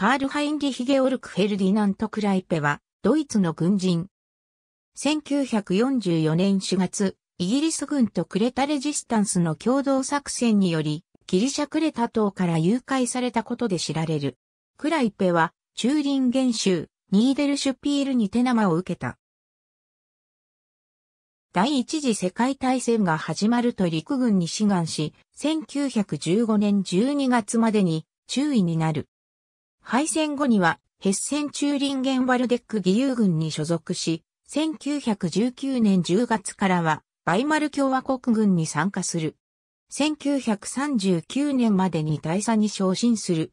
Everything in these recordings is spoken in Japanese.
カール・ハインリヒ・ゲオルク・フェルディナント・クライペは、ドイツの軍人。1944年4月、イギリス軍とクレタレジスタンスの共同作戦により、ギリシャクレタ島から誘拐されたことで知られる。クライペは、チューリンゲン州、ニーデルシュピールに手生を受けた。第一次世界大戦が始まると陸軍に志願し、1915年12月までに注意になる。敗戦後には、ヘッセン・チューリンゲン・ワルデック義勇軍に所属し、1919年10月からは、バイマル共和国軍に参加する。1939年までに大佐に昇進する。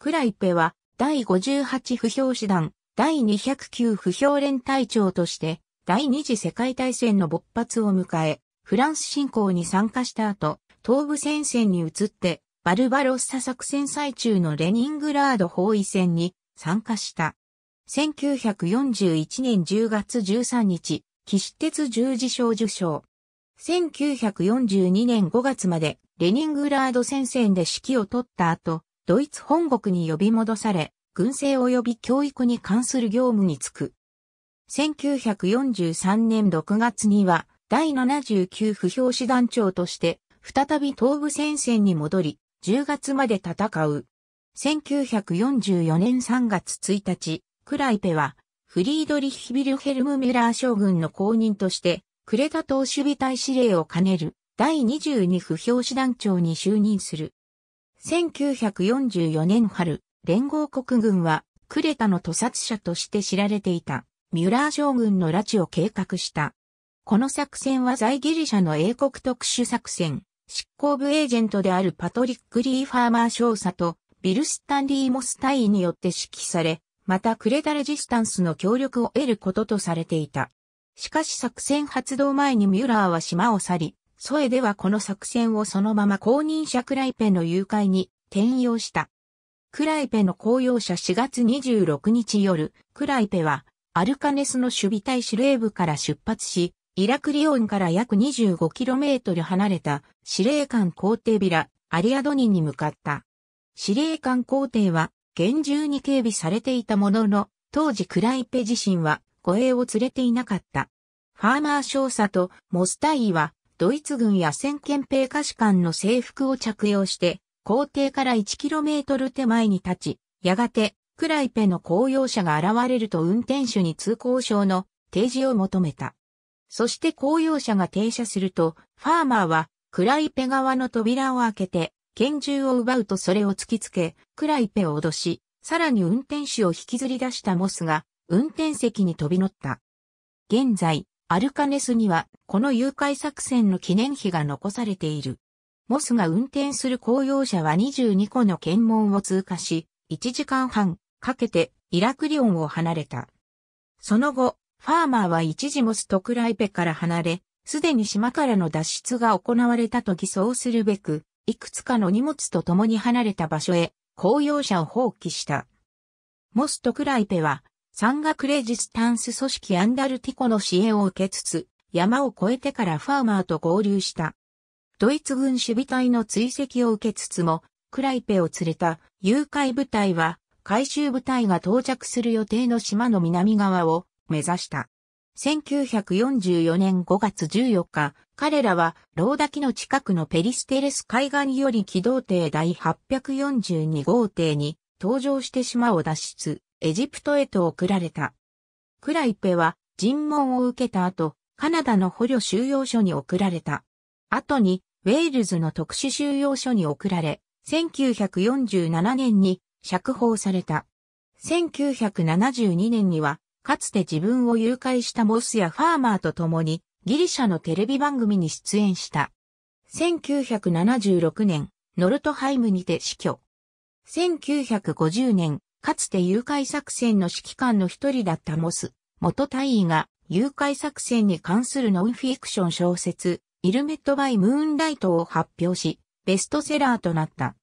クライペは、第58不評師団、第209不評連隊長として、第二次世界大戦の勃発を迎え、フランス侵攻に参加した後、東部戦線に移って、バルバロッサ作戦最中のレニングラード包囲戦に参加した。1941年10月13日、岸鉄十字章受賞。1942年5月までレニングラード戦線で指揮を取った後、ドイツ本国に呼び戻され、軍政及び教育に関する業務に就く。1943年6月には、第79不評師団長として、再び東部戦線に戻り、10月まで戦う。1944年3月1日、クライペは、フリードリッヒ・ビルヘルム・ミュラー将軍の後任として、クレタ島守備隊司令を兼ねる、第22不評師団長に就任する。1944年春、連合国軍は、クレタの屠殺者として知られていた、ミュラー将軍の拉致を計画した。この作戦は在ギリシャの英国特殊作戦、執行部エージェントであるパトリック・リー・ファーマー少佐とビル・スタンリー・モスタイによって指揮され、またクレダレジスタンスの協力を得ることとされていた。しかし作戦発動前にミュラーは島を去り、ソエではこの作戦をそのまま公認者クライペの誘拐に転用した。クライペの公用車4月26日夜、クライペはアルカネスの守備隊司令部から出発し、イラクリオンから約 25km 離れた司令官皇帝ビラ、アリアドニに向かった。司令官皇帝は厳重に警備されていたものの、当時クライペ自身は護衛を連れていなかった。ファーマー少佐とモスタイはドイツ軍や先憲兵下士官の制服を着用して、皇帝から 1km 手前に立ち、やがてクライペの公用車が現れると運転手に通行証の提示を求めた。そして公用車が停車すると、ファーマーは、クライペ側の扉を開けて、拳銃を奪うとそれを突きつけ、クライペを脅し、さらに運転手を引きずり出したモスが、運転席に飛び乗った。現在、アルカネスには、この誘拐作戦の記念碑が残されている。モスが運転する公用車は22個の検問を通過し、1時間半かけてイラクリオンを離れた。その後、ファーマーは一時モストクライペから離れ、すでに島からの脱出が行われたと偽装するべく、いくつかの荷物と共に離れた場所へ、公用車を放棄した。モストクライペは、山岳レジスタンス組織アンダルティコの支援を受けつつ、山を越えてからファーマーと合流した。ドイツ軍守備隊の追跡を受けつつも、クライペを連れた誘拐部隊は、回収部隊が到着する予定の島の南側を目指した。1944年5月14日、彼らは、ローダキの近くのペリステレス海岸より機動艇第842号艇に、登場して島を脱出、エジプトへと送られた。クライペは、尋問を受けた後、カナダの捕虜収容所に送られた。後に、ウェールズの特殊収容所に送られ、1947年に釈放された。1972年にはかつて自分を誘拐したモスやファーマーと共にギリシャのテレビ番組に出演した。1976年、ノルトハイムにて死去。1950年、かつて誘拐作戦の指揮官の一人だったモス、元大尉が誘拐作戦に関するノンフィクション小説、イルメット・バイ・ムーンライトを発表し、ベストセラーとなった。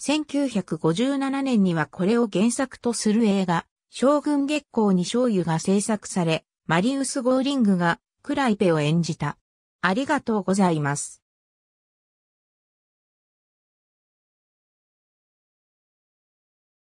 1957年にはこれを原作とする映画、将軍月光に醤油が制作され、マリウス・ゴーリングがクライペを演じた。ありがとうございます。